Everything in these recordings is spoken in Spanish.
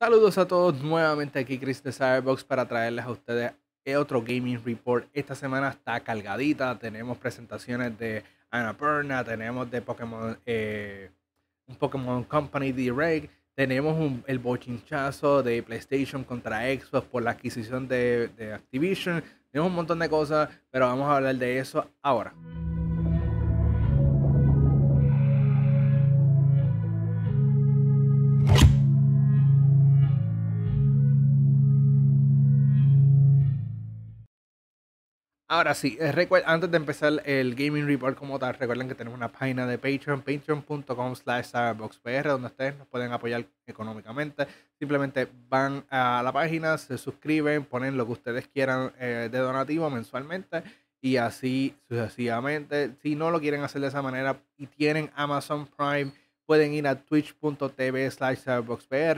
Saludos a todos nuevamente aquí Chris de Cyberbox para traerles a ustedes eh, otro gaming report. Esta semana está cargadita, tenemos presentaciones de Annapurna, tenemos de Pokémon, eh, un Pokémon Company Direct, tenemos un, el bochinchazo de PlayStation contra Xbox por la adquisición de Activision, tenemos un montón de cosas, pero vamos a hablar de eso ahora. Ahora sí, eh, antes de empezar el Gaming Report como tal, recuerden que tenemos una página de Patreon, patreon.com slash donde ustedes nos pueden apoyar económicamente. Simplemente van a la página, se suscriben, ponen lo que ustedes quieran eh, de donativo mensualmente y así sucesivamente. Si no lo quieren hacer de esa manera y tienen Amazon Prime, pueden ir a twitch.tv slash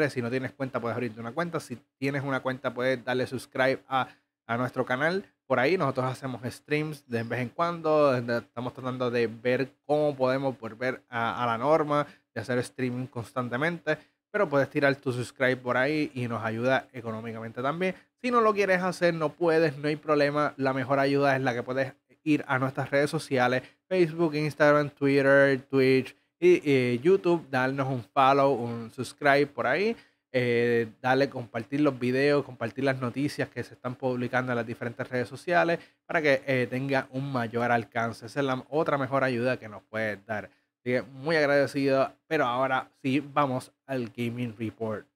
Si no tienes cuenta, puedes abrirte una cuenta. Si tienes una cuenta, puedes darle subscribe a a nuestro canal. Por ahí nosotros hacemos streams de vez en cuando. Estamos tratando de ver cómo podemos volver a, la norma, de hacer streaming constantemente. Pero puedes tirar tu subscribe por ahí y nos ayuda económicamente también. Si no lo quieres hacer, no puedes, no hay problema. La mejor ayuda es la que puedes ir a nuestras redes sociales, Facebook, Instagram, Twitter, Twitch y, y eh, YouTube, darnos un follow, un subscribe por ahí eh, darle, compartir los videos, compartir las noticias que se están publicando en las diferentes redes sociales para que eh, tenga un mayor alcance. Esa es la otra mejor ayuda que nos puede dar. muy agradecido, pero ahora sí vamos al Gaming Report.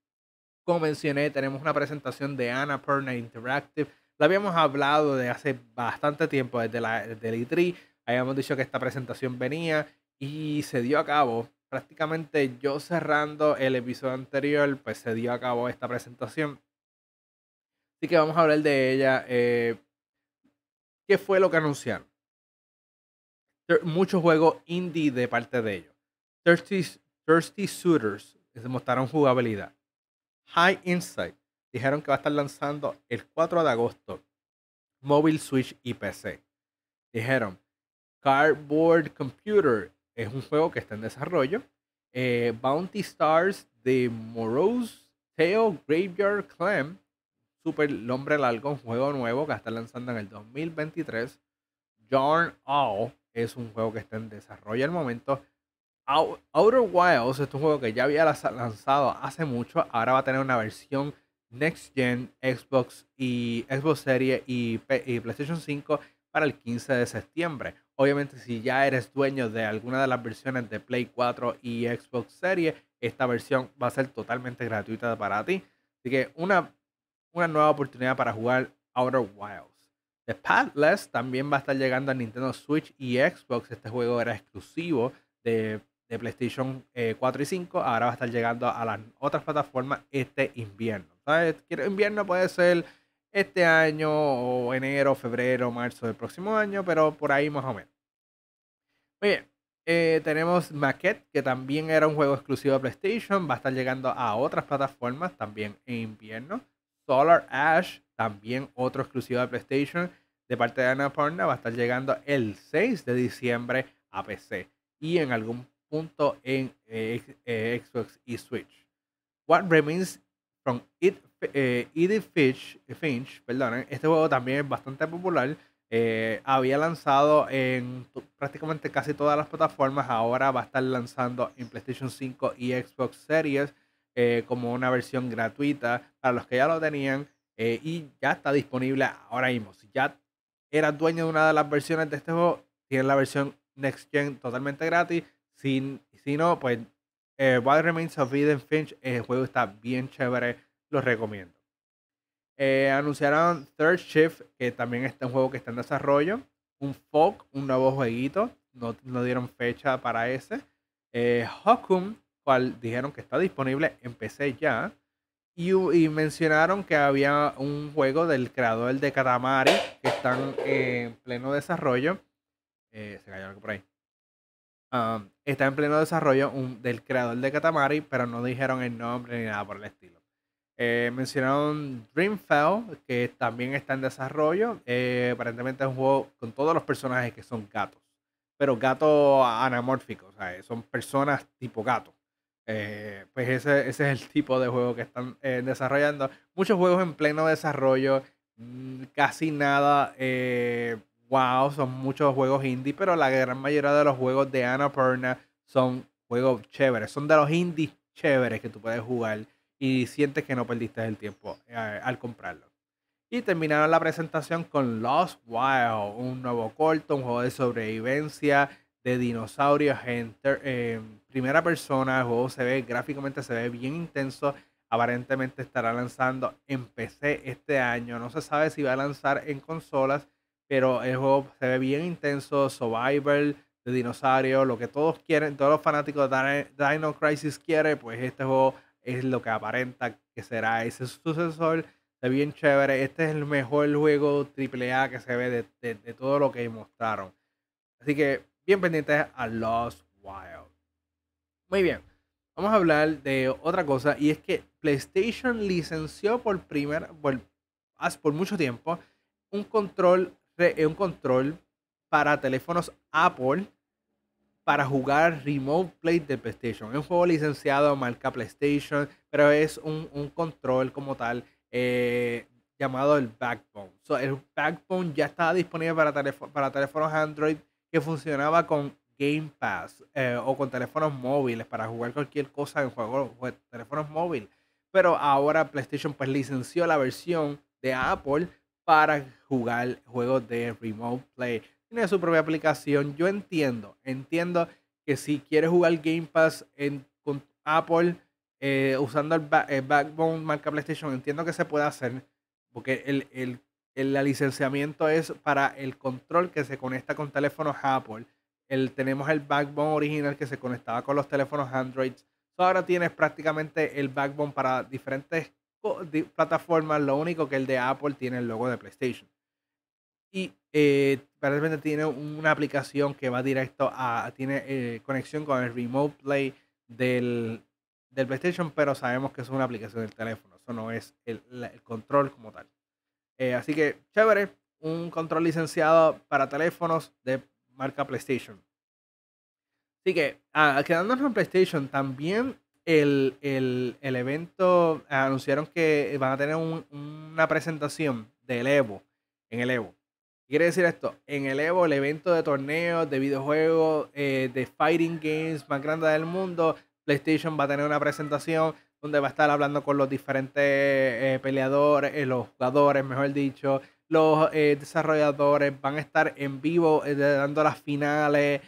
Como mencioné, tenemos una presentación de Anna Perna Interactive. La habíamos hablado de hace bastante tiempo, desde, la, desde el E3. Habíamos dicho que esta presentación venía y se dio a cabo prácticamente yo cerrando el episodio anterior, pues se dio a cabo esta presentación. Así que vamos a hablar de ella. Eh, ¿Qué fue lo que anunciaron? Muchos juegos indie de parte de ellos. Thirsty, Thirsty se mostraron jugabilidad. High Insight dijeron que va a estar lanzando el 4 de agosto. Mobile Switch y PC. Dijeron, Cardboard Computer es un juego que está en desarrollo. Eh, Bounty Stars de Morose Tail Graveyard Clam, Super nombre Largo, un juego nuevo que está lanzando en el 2023. Yarn All es un juego que está en desarrollo al momento. Outer Wilds es un juego que ya había lanzado hace mucho, ahora va a tener una versión Next Gen, Xbox y Xbox Series y PlayStation 5 para el 15 de septiembre. Obviamente, si ya eres dueño de alguna de las versiones de Play 4 y Xbox Series, esta versión va a ser totalmente gratuita para ti. Así que una, una nueva oportunidad para jugar Outer Wilds. The Pathless también va a estar llegando a Nintendo Switch y Xbox. Este juego era exclusivo de, PlayStation 4 eh, y 5. Ahora va a estar llegando a las otras plataformas este invierno. ¿Sabes? invierno puede ser este año o enero, febrero, marzo del próximo año, pero por ahí más o menos. Muy bien, eh, tenemos Maquette, que también era un juego exclusivo de PlayStation, va a estar llegando a otras plataformas también en invierno. Solar Ash, también otro exclusivo de PlayStation, de parte de Annapurna, va a estar llegando el 6 de diciembre a PC y en algún punto en eh, eh, Xbox y Switch. What Remains from eh, It, Edith eh, Finch, Finch perdón, este juego también es bastante popular. Eh, había lanzado en prácticamente casi todas las plataformas, ahora va a estar lanzando en PlayStation 5 y Xbox Series como una versión gratuita para los que ya lo tenían y ya está disponible ahora mismo. Si ya eras dueño de una de las versiones de este juego, tienes la versión Next Gen totalmente gratis. si no, pues eh, Remains of Eden Finch, el juego está bien chévere, lo recomiendo. Eh, anunciaron Third Shift, que también está un juego que está en desarrollo. Un Fog, un nuevo jueguito, no, dieron fecha para ese. Eh, Hokum, cual dijeron que está disponible empecé ya. Y, mencionaron que había un juego del creador de Katamari que están en pleno desarrollo. Eh, se cayó algo por ahí. Um, está en pleno desarrollo del creador de Katamari, pero no dijeron el nombre ni nada por el estilo. Eh, mencionaron Dreamfell, que también está en desarrollo. Eh, aparentemente es un juego con todos los personajes que son gatos, pero gatos anamórficos, o sea, eh, son personas tipo gato. pues ese, ese, es el tipo de juego que están desarrollando. Muchos juegos en pleno desarrollo, mm, casi nada wow, son muchos juegos indie, pero la gran mayoría de los juegos de Annapurna son juegos chéveres, son de los indies chéveres que tú puedes jugar y sientes que no perdiste el tiempo eh, al comprarlo. Y terminaron la presentación con Lost Wild, un nuevo corto, un juego de sobrevivencia de dinosaurios en eh, primera persona. El juego se ve gráficamente, se ve bien intenso. Aparentemente estará lanzando en PC este año. No se sabe si va a lanzar en consolas pero el juego se ve bien intenso, survival, de dinosaurio, lo que todos quieren, todos los fanáticos de Dino Crisis quieren, pues este juego es lo que aparenta que será ese sucesor. Está bien chévere. Este es el mejor juego AAA que se ve de, todo lo que mostraron. Así que bien pendientes a Lost Wild. Muy bien. Vamos a hablar de otra cosa y es que PlayStation licenció por primera, por, por mucho tiempo un control es un control para teléfonos Apple para jugar Remote Play de PlayStation. Es un juego licenciado, marca PlayStation, pero es un, control como tal eh, llamado el Backbone. el Backbone ya estaba disponible para, para teléfonos Android que funcionaba con Game Pass eh, o con teléfonos móviles para jugar cualquier cosa en juego teléfonos móviles. Pero ahora PlayStation pues licenció la versión de Apple para jugar juegos de remote play. Tiene su propia aplicación. Yo entiendo, entiendo que si quieres jugar Game Pass en, con Apple eh, usando el, Backbone marca PlayStation, entiendo que se puede hacer porque el, el, licenciamiento es para el control que se conecta con teléfonos Apple. El, tenemos el Backbone original que se conectaba con los teléfonos Android. ahora tienes prácticamente el Backbone para diferentes plataformas, lo único que el de Apple tiene el logo de PlayStation. Y eh, realmente tiene una aplicación que va directo a, tiene eh, conexión con el Remote Play del, PlayStation, pero sabemos que es una aplicación del teléfono, eso no es el, control como tal. Eh, así que, chévere, un control licenciado para teléfonos de marca PlayStation. Así que, ah, quedándonos en PlayStation, también el, evento, anunciaron que van a tener una presentación del Evo, en el Evo. quiere decir esto? En el Evo, el evento de torneos, de videojuegos, eh, de fighting games más grande del mundo, PlayStation va a tener una presentación donde va a estar hablando con los diferentes eh, peleadores, eh, los jugadores, mejor dicho, los desarrolladores, van a estar en vivo dando las finales,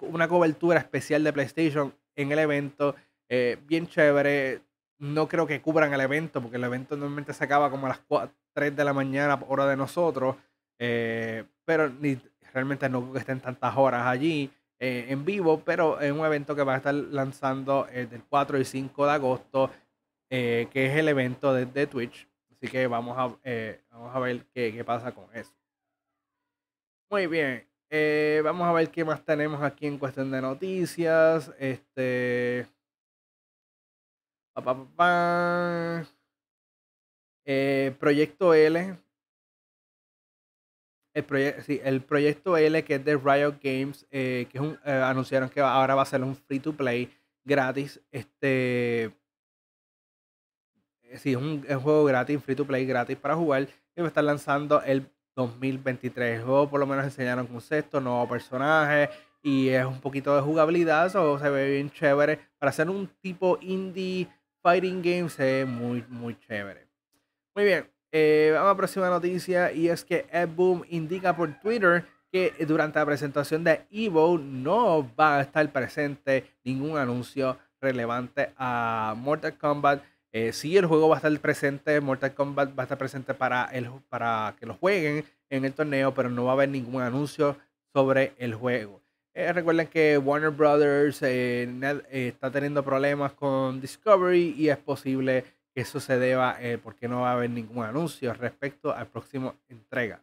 una cobertura especial de PlayStation en el evento. Eh, bien chévere. No creo que cubran el evento, porque el evento normalmente se acaba como a las 3 de la mañana, hora de nosotros. Eh, pero realmente no creo que estén tantas horas allí eh, en vivo, pero es un evento que va a estar lanzando del 4 y 5 de agosto, que es el evento de, Twitch. Así que vamos a, ver qué, pasa con eso. Muy bien, vamos a ver qué más tenemos aquí en cuestión de noticias. Este. Eh, proyecto L. El, sí, el proyecto L que es de Riot Games, eh, que eh, anunciaron que ahora va a ser un free to play gratis. Este, sí, es un, juego gratis, free to play gratis para jugar. Y va a estar lanzando el 2023. o por lo menos enseñaron concepto, nuevo personaje y es un poquito de jugabilidad. o se ve bien chévere para hacer un tipo indie fighting game se muy, muy chévere. Muy bien, eh, vamos a la próxima noticia y es que Ed Boom indica por Twitter que durante la presentación de Evo no va a estar presente ningún anuncio relevante a Mortal Kombat. Eh, sí, el juego va a estar presente, Mortal Kombat va a estar presente para, el, para que lo jueguen en el torneo, pero no va a haber ningún anuncio sobre el juego. Eh, recuerden que Warner Brothers eh, eh, está teniendo problemas con Discovery y es posible que eso se deba porque no va a haber ningún anuncio respecto al próximo entrega.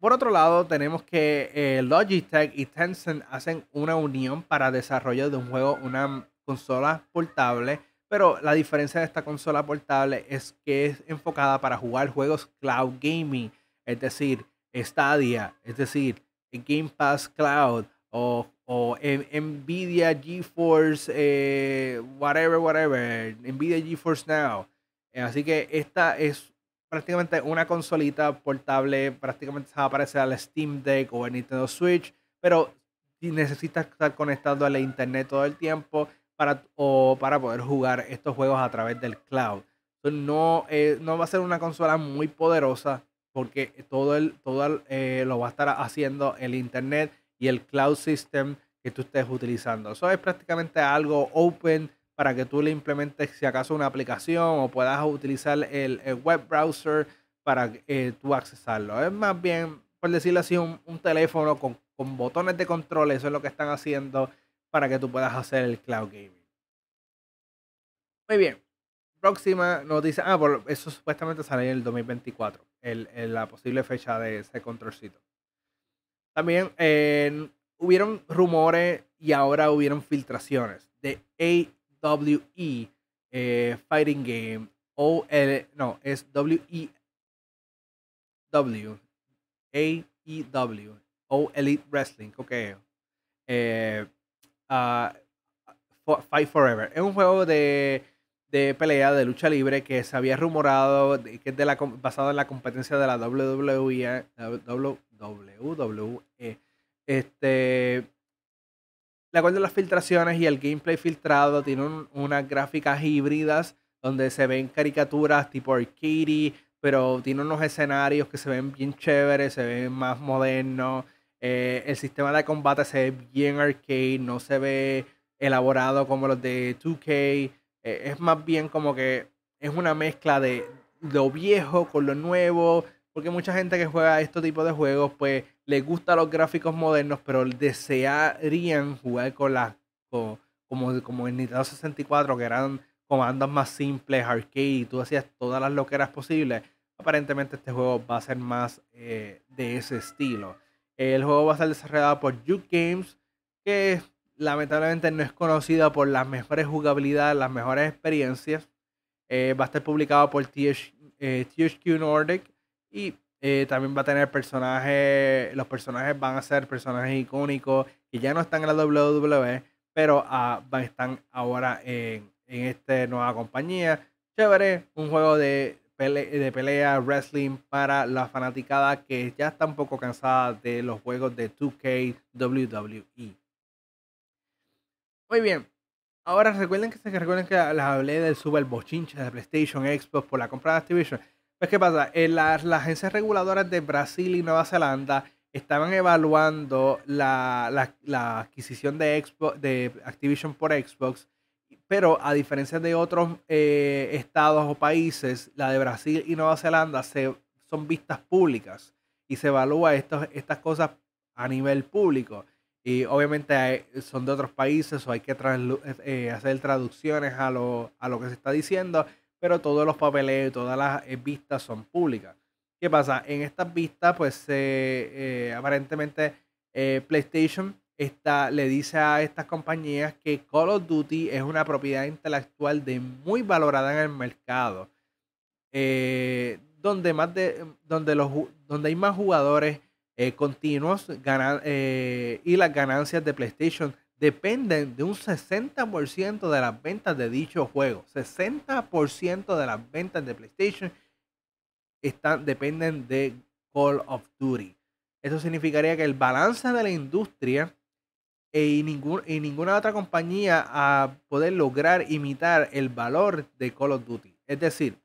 Por otro lado, tenemos que Logitech y Tencent hacen una unión para desarrollo de un juego, una consola portable, pero la diferencia de esta consola portable es que es enfocada para jugar juegos cloud gaming, es decir, Stadia, es decir, Game Pass Cloud o, Nvidia GeForce, eh, whatever, whatever, Nvidia GeForce Now. Eh, así que esta es prácticamente una consolita portable, prácticamente se va a parecer al Steam Deck o al Nintendo Switch, pero necesitas estar conectado a la internet todo el tiempo para, para poder jugar estos juegos a través del cloud. no, eh, no va a ser una consola muy poderosa, porque todo, el, todo eh, lo va a estar haciendo el Internet y el Cloud System que tú estés utilizando. Eso es prácticamente algo open para que tú le implementes si acaso una aplicación o puedas utilizar el, web browser para eh, tú accesarlo. Es más bien, por decirlo así, un, teléfono con, botones de control. Eso es lo que están haciendo para que tú puedas hacer el cloud gaming. Muy bien próxima noticia. Ah, por, eso supuestamente sale en el 2024, el, la posible fecha de ese controlcito. También eh, hubieron rumores y ahora hubieron filtraciones de AWE eh, Fighting Game. O el no, es W-E-W. -W, e w e w O Elite Wrestling, ok. Eh, ah, Fight Forever. Es un juego de de pelea de lucha libre que se había rumorado que es de la, basado en la competencia de la WWE, WWE este la cual de las filtraciones y el gameplay filtrado tiene unas gráficas híbridas donde se ven caricaturas tipo arcade pero tiene unos escenarios que se ven bien chéveres se ven más modernos eh, el sistema de combate se ve bien arcade no se ve elaborado como los de 2K eh, es más bien como que es una mezcla de lo viejo con lo nuevo, porque mucha gente que juega este tipo de juegos, pues le gusta los gráficos modernos, pero desearían jugar con las, como, como en Nintendo 64, que eran comandos más simples, arcade, y tú hacías todas las loqueras posibles. Aparentemente este juego va a ser más eh, de ese estilo. El juego va a ser desarrollado por Juke Games, que lamentablemente no es conocida por las mejores jugabilidades, las mejores experiencias. Eh, va a estar publicado por TH, eh, THQ Nordic y eh, también va a tener personajes, los personajes van a ser personajes icónicos que ya no están en la WWE, pero ah, están ahora en, esta nueva compañía. Chévere, un juego de, de pelea, wrestling para la fanaticada que ya está un poco cansada de los juegos de 2K WWE. Muy bien. Ahora recuerden que, recuerden que les hablé del sub el bochinche de PlayStation, Xbox por la compra de Activision. Pues, ¿qué pasa? Eh, las, agencias reguladoras de Brasil y Nueva Zelanda estaban evaluando la, adquisición de, Xbox, de Activision por Xbox, pero a diferencia de otros eh, estados o países, la de Brasil y Nueva Zelanda se, son vistas públicas y se evalúa estas cosas a nivel público. Y obviamente son de otros países o hay que eh, hacer traducciones a lo, que se está diciendo, pero todos los papeles... todas las eh, vistas son públicas. ¿Qué pasa? En estas vistas, pues eh, aparentemente PlayStation está, le dice a estas compañías que Call of Duty es una propiedad intelectual de muy valorada en el mercado. donde más de donde los donde hay más jugadores eh, continuos eh, y las ganancias de PlayStation dependen de un 60% de las ventas de dicho juego. 60% de las ventas de PlayStation están, dependen de Call of Duty. Eso significaría que el balance de la industria e, ningún, y ninguna otra compañía a poder lograr imitar el valor de Call of Duty. Es decir,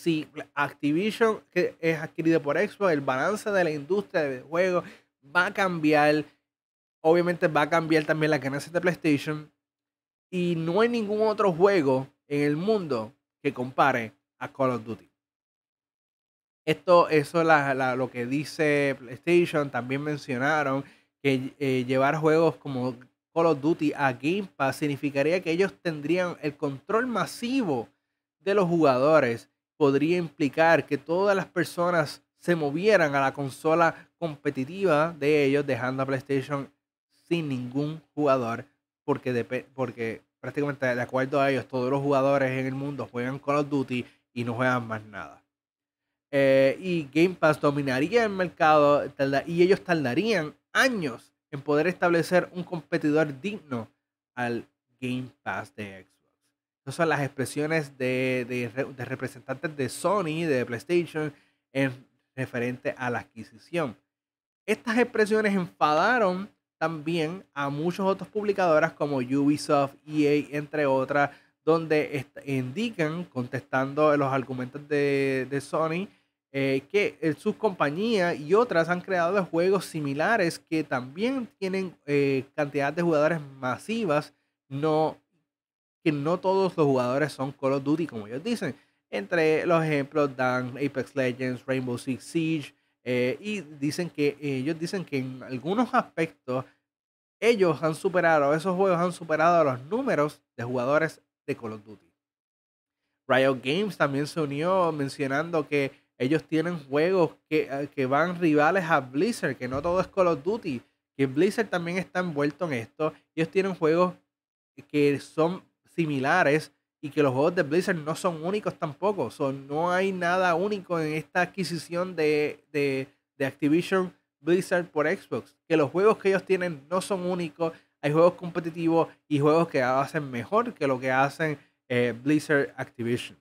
si Activision que es adquirido por Xbox, el balance de la industria de juego va a cambiar. Obviamente va a cambiar también la ganancia de PlayStation. Y no hay ningún otro juego en el mundo que compare a Call of Duty. Esto, eso la, lo que dice PlayStation, también mencionaron que eh, llevar juegos como Call of Duty a Game Pass significaría que ellos tendrían el control masivo de los jugadores podría implicar que todas las personas se movieran a la consola competitiva de ellos, dejando a PlayStation sin ningún jugador, porque, porque prácticamente de acuerdo a ellos, todos los jugadores en el mundo juegan Call of Duty y no juegan más nada. Eh, y Game Pass dominaría el mercado y ellos tardarían años en poder establecer un competidor digno al Game Pass de Xbox son las expresiones de, representantes de Sony, de PlayStation, en referente a la adquisición. Estas expresiones enfadaron también a muchos otros publicadores como Ubisoft, EA, entre otras, donde indican, contestando los argumentos de, Sony, eh, que eh, sus compañías y otras han creado juegos similares que también tienen eh, cantidad de jugadores masivas no que no todos los jugadores son Call of Duty, como ellos dicen. Entre los ejemplos dan Apex Legends, Rainbow Six Siege, eh, y dicen que ellos dicen que en algunos aspectos ellos han superado, esos juegos han superado los números de jugadores de Call of Duty. Riot Games también se unió mencionando que ellos tienen juegos que, eh, que van rivales a Blizzard, que no todo es Call of Duty, que Blizzard también está envuelto en esto. Ellos tienen juegos que son similares y que los juegos de Blizzard no son únicos tampoco. So, no hay nada único en esta adquisición de, de, de, Activision Blizzard por Xbox. Que los juegos que ellos tienen no son únicos. Hay juegos competitivos y juegos que hacen mejor que lo que hacen eh, Blizzard Activision.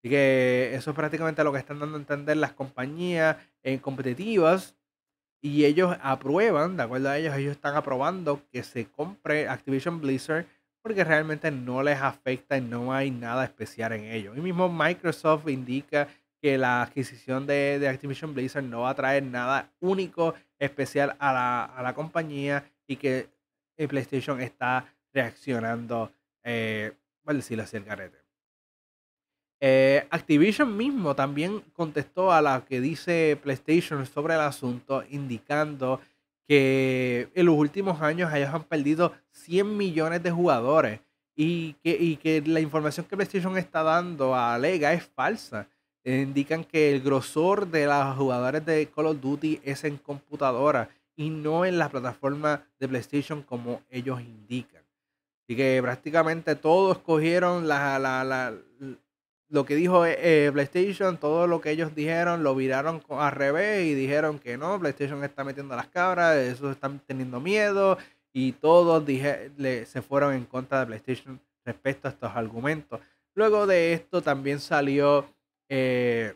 Así que eso es prácticamente lo que están dando a entender las compañías en eh, competitivas. Y ellos aprueban, de acuerdo a ellos, ellos están aprobando que se compre Activision Blizzard porque realmente no les afecta y no hay nada especial en ello. Y mismo Microsoft indica que la adquisición de, Activision Blizzard no va a traer nada único, especial a la, compañía y que eh, PlayStation está reaccionando, eh, decirlo así, el carete. Eh, Activision mismo también contestó a lo que dice PlayStation sobre el asunto, indicando que en los últimos años ellos han perdido 100 millones de jugadores y que, la información que PlayStation está dando a Lega es falsa. Indican que el grosor de los jugadores de Call of Duty es en computadora y no en la plataforma de PlayStation como ellos indican. Así que prácticamente todos cogieron la, la, lo que dijo eh, eh, PlayStation, todo lo que ellos dijeron, lo viraron al revés y dijeron que no, PlayStation está metiendo las cabras, esos están teniendo miedo y todos dije, se fueron en contra de PlayStation respecto a estos argumentos. Luego de esto también salió eh,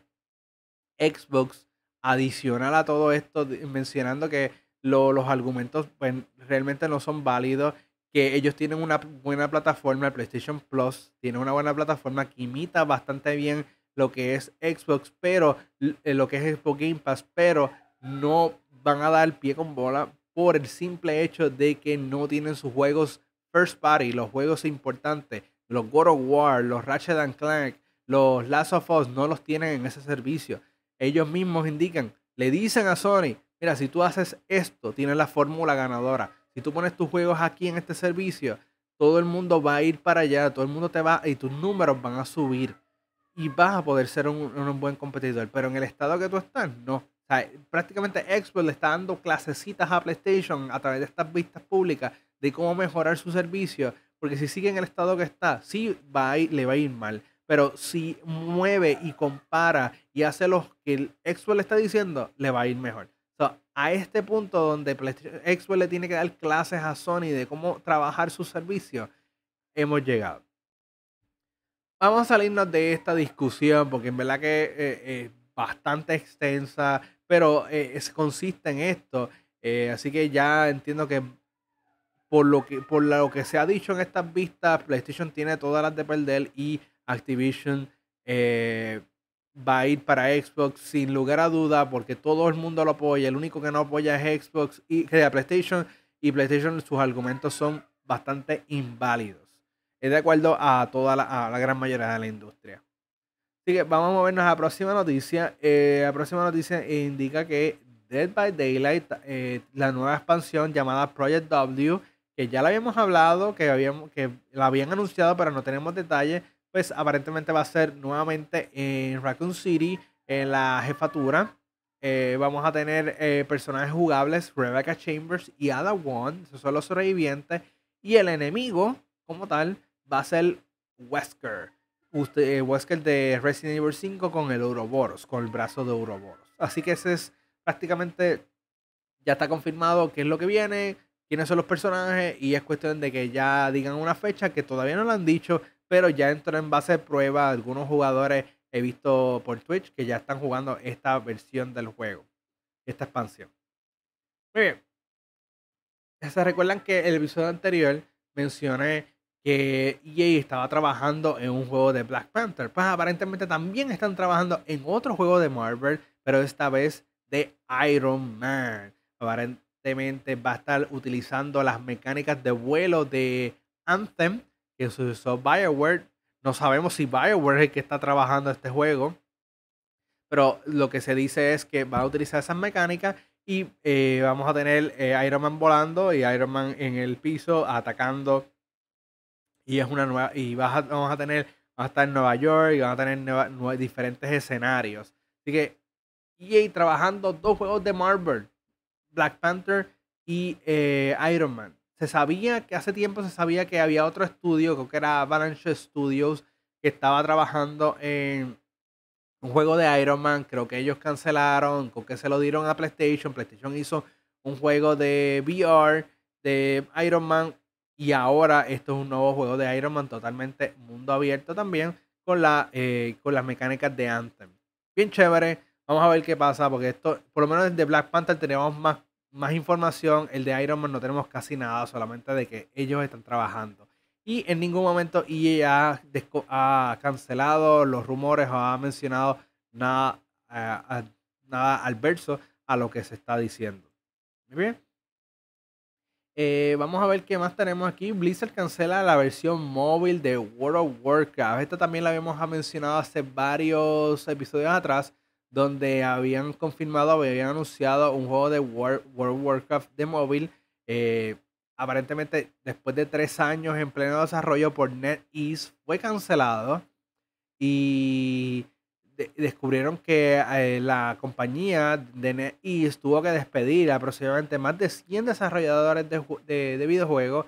Xbox adicional a todo esto, mencionando que los argumentos pues, realmente no son válidos que ellos tienen una buena plataforma, el PlayStation Plus tiene una buena plataforma que imita bastante bien lo que es Xbox, pero eh, lo que es Xbox Game Pass, pero no van a dar pie con bola por el simple hecho de que no tienen sus juegos first party, los juegos importantes, los God of War, los Ratchet and Clank, los Last of Us no los tienen en ese servicio. Ellos mismos indican, le dicen a Sony, mira, si tú haces esto, tienes la fórmula ganadora. Si tú pones tus juegos aquí en este servicio, todo el mundo va a ir para allá, todo el mundo te va y tus números van a subir y vas a poder ser un, buen competidor. Pero en el estado que tú estás, no. O prácticamente Xbox le está dando clasecitas a PlayStation a través de estas vistas públicas de cómo mejorar su servicio, porque si sigue en el estado que está, sí va a le va a ir mal. Pero si mueve y compara y hace lo que el Xbox le está diciendo, le va a ir mejor a este punto donde Xbox le tiene que dar clases a Sony de cómo trabajar su servicio, hemos llegado. Vamos a salirnos de esta discusión porque en verdad que eh, es bastante extensa, pero eh, consiste en esto. Eh, así que ya entiendo que por lo que, por lo que se ha dicho en estas vistas, PlayStation tiene todas las de perder y Activision va a ir para Xbox sin lugar a duda porque todo el mundo lo apoya. El único que no apoya es Xbox y PlayStation y PlayStation sus argumentos son bastante inválidos. Es de acuerdo a toda la, a la gran mayoría de la industria. Así que vamos a movernos a la próxima noticia. Eh, la próxima noticia indica que Dead by Daylight, eh, la nueva expansión llamada Project W, que ya la habíamos hablado, que, habíamos, que la habían anunciado, pero no tenemos detalles pues aparentemente va a ser nuevamente en Raccoon City, en la jefatura. Eh, vamos a tener eh, personajes jugables, Rebecca Chambers y Ada Wong, esos son los sobrevivientes. Y el enemigo, como tal, va a ser Wesker. Usted, eh, Wesker de Resident Evil 5 con el Ouroboros, con el brazo de Ouroboros. Así que ese es prácticamente, ya está confirmado qué es lo que viene, quiénes son los personajes y es cuestión de que ya digan una fecha que todavía no lo han dicho pero ya entró en base de prueba. Algunos jugadores he visto por Twitch que ya están jugando esta versión del juego, esta expansión. Muy bien. Se recuerdan que en el episodio anterior mencioné que EA estaba trabajando en un juego de Black Panther. Pues aparentemente también están trabajando en otro juego de Marvel, pero esta vez de Iron Man. Aparentemente va a estar utilizando las mecánicas de vuelo de Anthem se Bioware. No sabemos si Bioware es el que está trabajando este juego. Pero lo que se dice es que va a utilizar esas mecánicas y eh, vamos a tener eh, Iron Man volando y Iron Man en el piso atacando. Y es una nueva. Y vamos a tener. hasta estar en Nueva York y van a tener diferentes escenarios. Así que EA trabajando dos juegos de Marvel: Black Panther y eh, Iron Man. Se sabía que hace tiempo se sabía que había otro estudio, creo que era Avalanche Studios, que estaba trabajando en un juego de Iron Man. Creo que ellos cancelaron, creo que se lo dieron a PlayStation. PlayStation hizo un juego de VR de Iron Man. Y ahora esto es un nuevo juego de Iron Man totalmente mundo abierto también con, la, eh, con las mecánicas de Anthem. Bien chévere. Vamos a ver qué pasa porque esto, por lo menos desde Black Panther tenemos más más información. El de Iron Man no tenemos casi nada, solamente de que ellos están trabajando. Y en ningún momento EA ha, ha cancelado los rumores o ha mencionado nada, eh, nada al verso a lo que se está diciendo. Muy bien. Eh, vamos a ver qué más tenemos aquí. Blizzard cancela la versión móvil de World of Warcraft. Esta también la habíamos mencionado hace varios episodios atrás donde habían confirmado, habían anunciado un juego de World, of Warcraft de móvil. Eh, aparentemente, después de tres años en pleno desarrollo por NetEase, fue cancelado. Y descubrieron que eh, la compañía de NetEase tuvo que despedir aproximadamente más de 100 desarrolladores de, videojuegos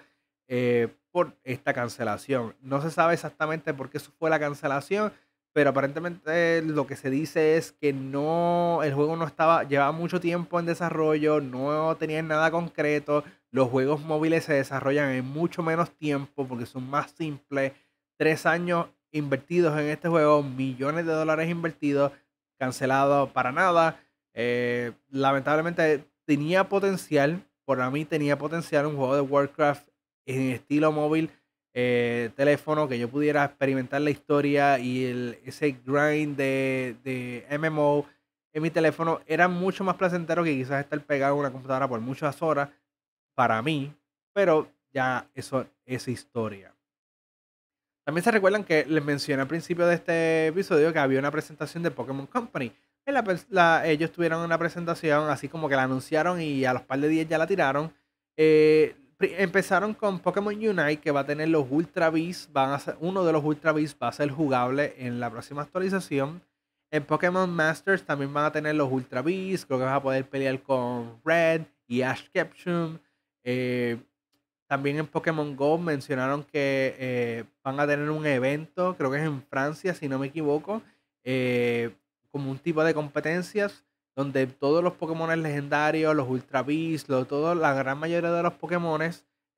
eh, por esta cancelación. No se sabe exactamente por qué fue la cancelación, pero aparentemente lo que se dice es que no, el juego no estaba, llevaba mucho tiempo en desarrollo, no tenía nada concreto, los juegos móviles se desarrollan en mucho menos tiempo porque son más simples, tres años invertidos en este juego, millones de dólares invertidos, cancelado para nada, eh, lamentablemente tenía potencial, por mí tenía potencial un juego de Warcraft en estilo móvil eh, teléfono, que yo pudiera experimentar la historia y el, ese grind de, de, MMO en mi teléfono era mucho más placentero que quizás estar pegado a una computadora por muchas horas para mí, pero ya eso es historia. También se recuerdan que les mencioné al principio de este episodio que había una presentación de Pokémon Company. la, ellos tuvieron una presentación así como que la anunciaron y a los par de días ya la tiraron. Eh, Empezaron con Pokémon Unite, que va a tener los Ultra Beasts. a ser, uno de los Ultra Beasts va a ser jugable en la próxima actualización. En Pokémon Masters también van a tener los Ultra Beasts. Creo que vas a poder pelear con Red y Ash Ketchum. Eh, también en Pokémon Go mencionaron que eh, van a tener un evento, creo que es en Francia, si no me equivoco, eh, como un tipo de competencias donde todos los Pokémon legendarios, los Ultra Beasts, todo, la gran mayoría de los Pokémon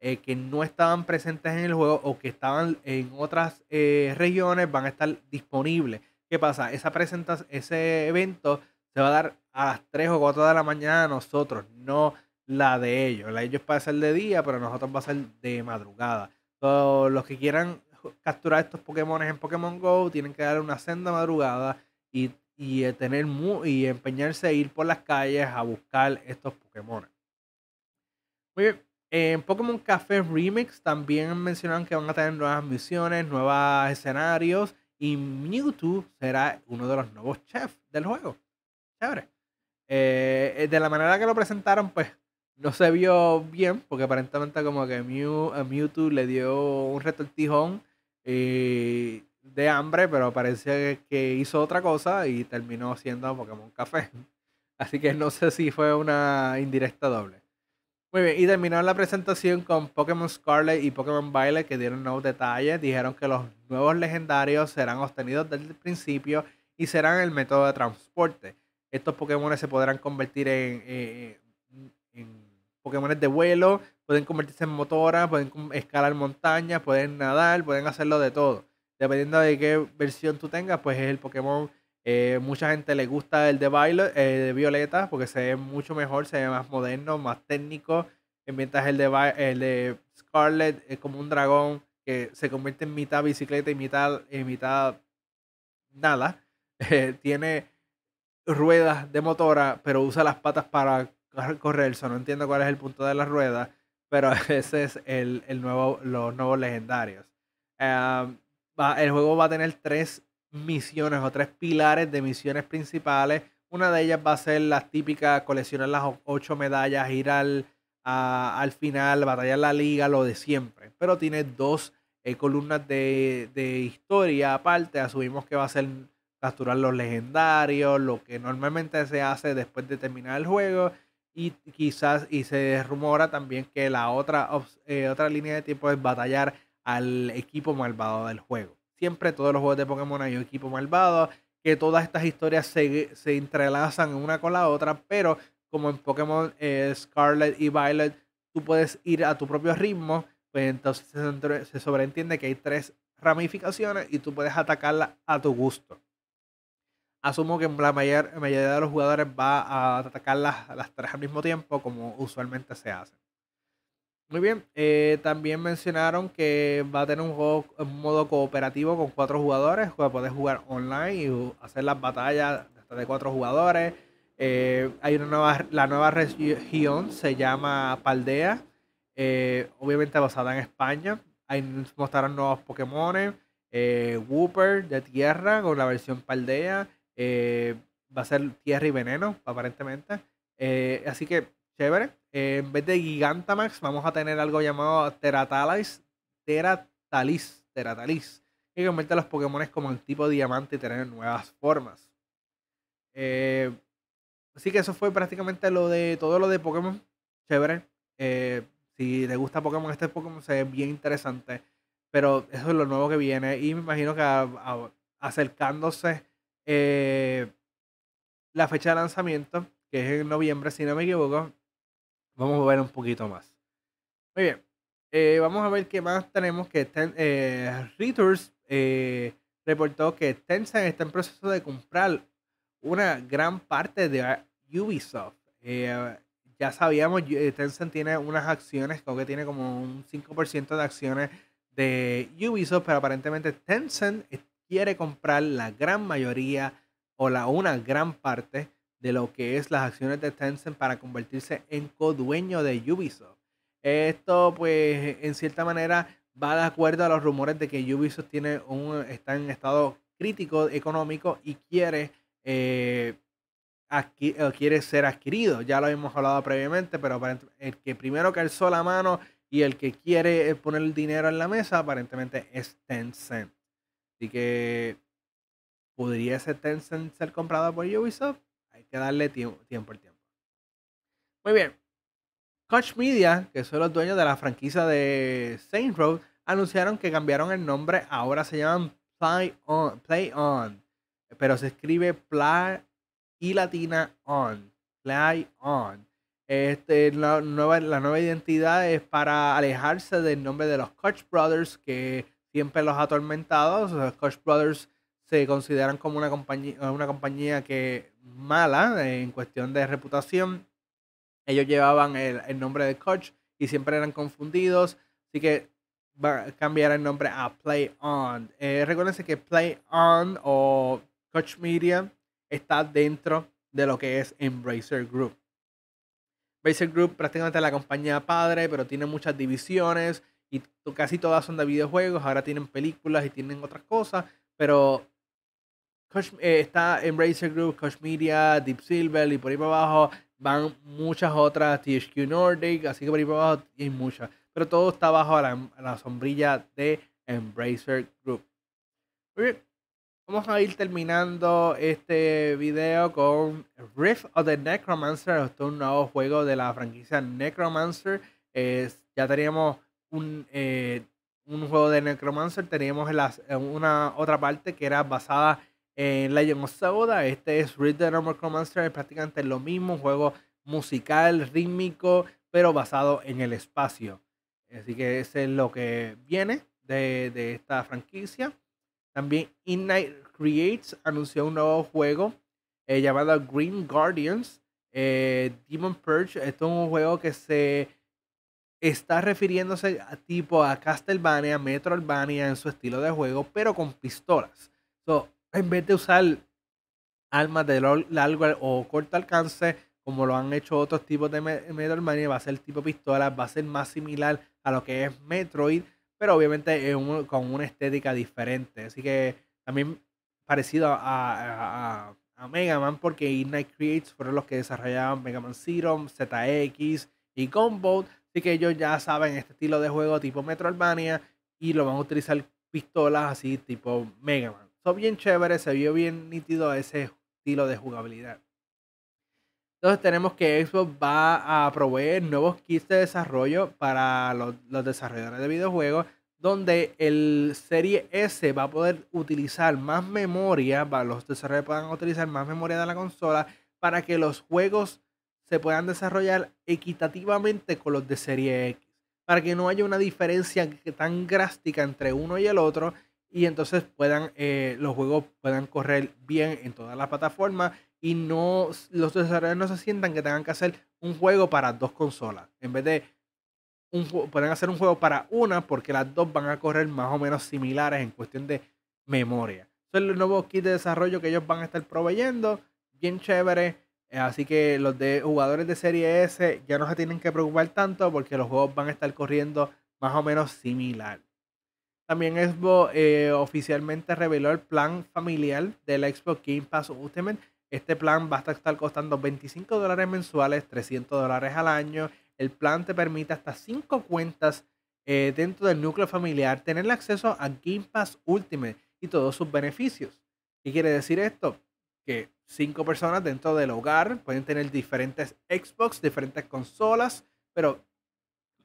eh, que no estaban presentes en el juego o que estaban en otras eh, regiones van a estar disponibles. ¿Qué pasa? Esa presenta ese evento se va a dar a las 3 o 4 de la mañana a nosotros, no la de ellos. La de ellos puede ser de día, pero nosotros va a ser de madrugada. Todos los que quieran capturar estos Pokémon en Pokémon Go tienen que dar una senda madrugada y y tener y empeñarse a ir por las calles a buscar estos Pokémon. Muy bien. En Pokémon Café Remix también mencionaron que van a tener nuevas misiones, nuevos escenarios y Mewtwo será uno de los nuevos chefs del juego. Chévere. Eh, eh, de la manera que lo presentaron, pues no se vio bien, porque aparentemente como que Mew, eh, Mewtwo le dio un reto retortijón y de hambre, pero parece que hizo otra cosa y terminó siendo Pokémon Café. Así que no sé si fue una indirecta doble. Muy bien, y terminó la presentación con Pokémon Scarlet y Pokémon Violet que dieron nuevos detalles. Dijeron que los nuevos legendarios serán obtenidos desde el principio y serán el método de transporte. Estos Pokémon se podrán convertir en, eh, eh, en Pokémon de vuelo, pueden convertirse en motoras, pueden escalar montañas, pueden nadar, pueden hacerlo de todo dependiendo de qué versión tú tengas, pues es el Pokémon. Eh, mucha gente le gusta el eh, de, Violeta porque se ve mucho mejor, se ve más moderno, más técnico. Mientras el de, el Scarlet es como un dragón que se convierte en mitad bicicleta y mitad, mitad nada. Eh, tiene ruedas de motora, pero usa las patas para correr. no entiendo cuál es el punto de las ruedas, pero ese es el, nuevo, los nuevos legendarios el juego va a tener tres misiones o tres pilares de misiones principales. Una de ellas va a ser la típica, coleccionar las ocho medallas, ir al, al final, batallar la liga, lo de siempre. Pero tiene dos eh, columnas de, historia aparte. Asumimos que va a ser capturar los legendarios, lo que normalmente se hace después de terminar el juego. Y quizás, y se rumora también que la otra, eh, otra línea de tiempo es batallar al equipo malvado del juego. Siempre todos los juegos de Pokémon hay un equipo malvado, que todas estas historias se, entrelazan una con la otra, pero como en Pokémon eh, Scarlet y Violet, tú puedes ir a tu propio ritmo, pues entonces se, se sobreentiende que hay tres ramificaciones y tú puedes atacarlas a tu gusto. Asumo que la mayoría de los jugadores va a atacar las, las tres al mismo tiempo, como usualmente se hace. Muy bien, eh, también mencionaron que va a tener un juego un modo cooperativo con cuatro jugadores, para poder jugar online y hacer las batallas de cuatro jugadores. Eh, hay una nueva, la nueva región se llama Paldea, eh, obviamente basada en España. Ahí mostraron nuevos Pokémon, Wooper de tierra con la versión Paldea, va a ser tierra y veneno aparentemente. así que Chévere. Eh, en vez de Gigantamax, vamos a tener algo llamado Teratalis. Teratalis. Teratalis. Que convierte a los Pokémon como el tipo diamante y tener nuevas formas. Eh, así que eso fue prácticamente lo de todo lo de Pokémon. Chévere. Eh, si te gusta Pokémon, este Pokémon se ve bien interesante. Pero eso es lo nuevo que viene. Y me imagino que acercándose la fecha de lanzamiento, que es en noviembre, si no me equivoco, vamos a ver un poquito más. Muy bien. Eh, vamos a ver qué más tenemos que eh, Reuters eh, reportó que Tencent está en proceso de comprar una gran parte de Ubisoft. ya sabíamos, Tencent tiene unas acciones, creo que tiene como un 5% de acciones de Ubisoft, pero aparentemente Tencent quiere comprar la gran mayoría o la una gran parte de lo que es las acciones de Tencent para convertirse en codueño de Ubisoft. Esto, pues, en cierta manera va de acuerdo a los rumores de que Ubisoft tiene un, está en estado crítico económico y quiere, eh, quiere ser adquirido. Ya lo hemos hablado previamente, pero el que primero calzó la mano y el que quiere eh, poner el dinero en la mesa aparentemente es Tencent. Así que, ¿podría ser Tencent ser comprado por Ubisoft? Hay que darle tiempo, tiempo al tiempo. Muy bien. coach Media, que son los dueños de la franquicia de Saint Road, anunciaron que cambiaron el nombre. Ahora se llaman Play On, Play On pero se escribe Play y latina On. Play On. Este, la, nueva, la nueva identidad es para alejarse del nombre de los coach Brothers, que siempre los ha atormentado. Los coach Brothers se consideran como una compañía, una compañía que mala eh, en cuestión de reputación. Ellos llevaban el, nombre de coach y siempre eran confundidos. Así que va cambiar el nombre a Play On. Eh, que Play On o Coach Media está dentro de lo que es Embracer Group. Embracer Group prácticamente la compañía padre, pero tiene muchas divisiones y casi todas son de videojuegos. Ahora tienen películas y tienen otras cosas, pero eh, está Embracer Group, Cush Media, Deep Silver y por ahí abajo van muchas otras, THQ Nordic, así que por ahí abajo hay muchas. Pero todo está bajo la, la sombrilla de Embracer Group. Muy bien. Vamos a ir terminando este video con Rift of the Necromancer, es un nuevo juego de la franquicia Necromancer. Es ya teníamos un, eh, un juego de Necromancer, teníamos una otra parte que era basada en Legend of Este es Read the normal es prácticamente lo mismo, un juego musical, rítmico, pero basado en el espacio. Así que ese es lo que viene de, esta franquicia. También Innight Creates anunció un nuevo juego eh, llamado Green Guardians eh, Demon Purge. Esto es un juego que se está refiriéndose a tipo a Castlevania, Metroidvania en su estilo de juego, pero con pistolas en vez de usar armas de largo o corto alcance, como lo han hecho otros tipos de Metal Mania, va a ser tipo pistola, va a ser más similar a lo que es Metroid, pero obviamente con una estética diferente. Así que también parecido a, a, Mega Man, porque Ignite Creates fueron los que desarrollaban Mega Man Zero, ZX y Combo. Así que ellos ya saben este estilo de juego tipo Metroidvania y lo van a utilizar pistolas así tipo Mega Man bien chévere, se vio bien nítido ese estilo de jugabilidad. Entonces tenemos que Xbox va a proveer nuevos kits de desarrollo para los, desarrolladores de videojuegos, donde el Serie S va a poder utilizar más memoria, para los desarrolladores puedan utilizar más memoria de la consola para que los juegos se puedan desarrollar equitativamente con los de Serie X, para que no haya una diferencia tan drástica entre uno y el otro y entonces puedan eh, los juegos puedan correr bien en todas las plataformas y no los desarrolladores no se sientan que tengan que hacer un juego para dos consolas en vez de un, pueden hacer un juego para una porque las dos van a correr más o menos similares en cuestión de memoria. Son los nuevos kits de desarrollo que ellos van a estar proveyendo, bien chévere. Eh, así que los de jugadores de Serie S ya no se tienen que preocupar tanto porque los juegos van a estar corriendo más o menos similares también Xbox eh, oficialmente reveló el plan familiar del Xbox Game Pass Ultimate. Este plan va a estar costando 25 dólares mensuales, 300 dólares al año. El plan te permite hasta 5 cuentas eh, dentro del núcleo familiar, tener acceso a Game Pass Ultimate y todos sus beneficios. ¿Qué quiere decir esto? Que 5 personas dentro del hogar pueden tener diferentes Xbox, diferentes consolas, pero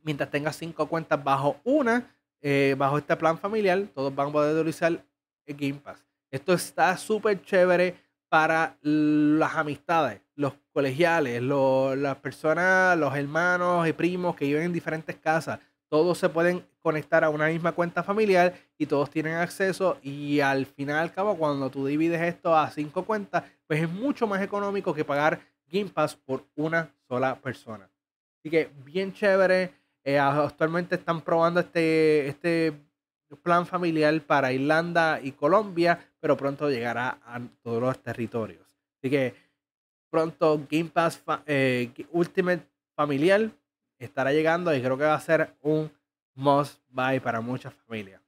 mientras tengas 5 cuentas bajo una, eh, bajo este plan familiar, todos van a poder utilizar el Pass. Esto está súper chévere para las amistades, los colegiales, las personas, los hermanos y primos que viven en diferentes casas. Todos se pueden conectar a una misma cuenta familiar y todos tienen acceso. Y al final cabo, cuando tú divides esto a cinco cuentas, pues es mucho más económico que pagar Game Pass por una sola persona. Así que bien chévere. Eh, actualmente están probando este, este plan familiar para Irlanda y Colombia, pero pronto llegará a todos los territorios. Así que pronto Game Pass eh, Ultimate Familiar estará llegando y creo que va a ser un must buy para muchas familias.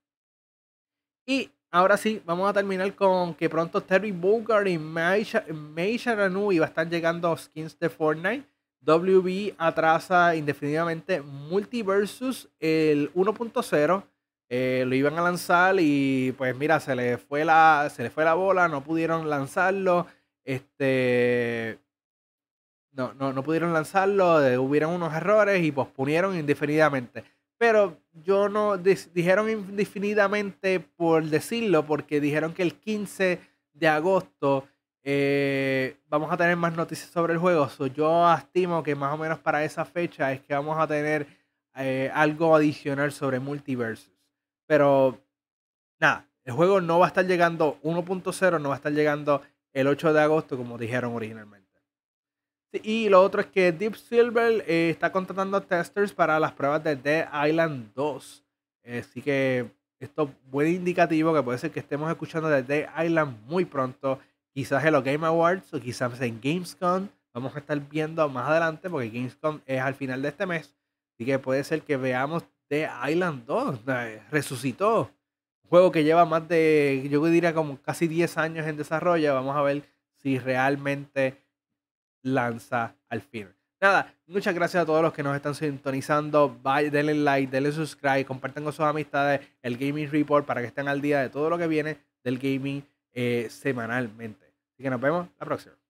Y ahora sí, vamos a terminar con que pronto Terry Bogard y Meisha Ranui va a estar llegando skins de Fortnite. WB atrasa indefinidamente Multiversus el 1.0. Eh, lo iban a lanzar y pues mira, se le fue la, se le fue la bola, no pudieron lanzarlo. Este no, no, no pudieron lanzarlo, eh, hubieron unos errores y posponieron indefinidamente. Pero yo no dijeron indefinidamente por decirlo, porque dijeron que el 15 de agosto eh, vamos a tener más noticias sobre el juego. yo estimo que más o menos para esa fecha es que vamos a tener eh, algo adicional sobre multiversos. Pero nada, el juego no va a estar llegando 1.0, no va a estar llegando el 8 de agosto como dijeron originalmente. Y lo otro es que Deep Silver eh, está contratando testers para las pruebas de Dead Island 2. Así que esto es buen indicativo que puede ser que estemos escuchando de Dead Island muy pronto quizás en los Game Awards o quizás en Gamescom. Vamos a estar viendo más adelante porque Gamescom es al final de este mes. Así que puede ser que veamos The Island 2. Resucitó. Un juego que lleva más de, yo diría como casi 10 años en desarrollo. Vamos a ver si realmente lanza al fin. Nada, muchas gracias a todos los que nos están sintonizando. denle like, denle subscribe, compartan con sus amistades el Gaming Report para que estén al día de todo lo que viene del gaming eh, semanalmente. Así que nos vemos la próxima.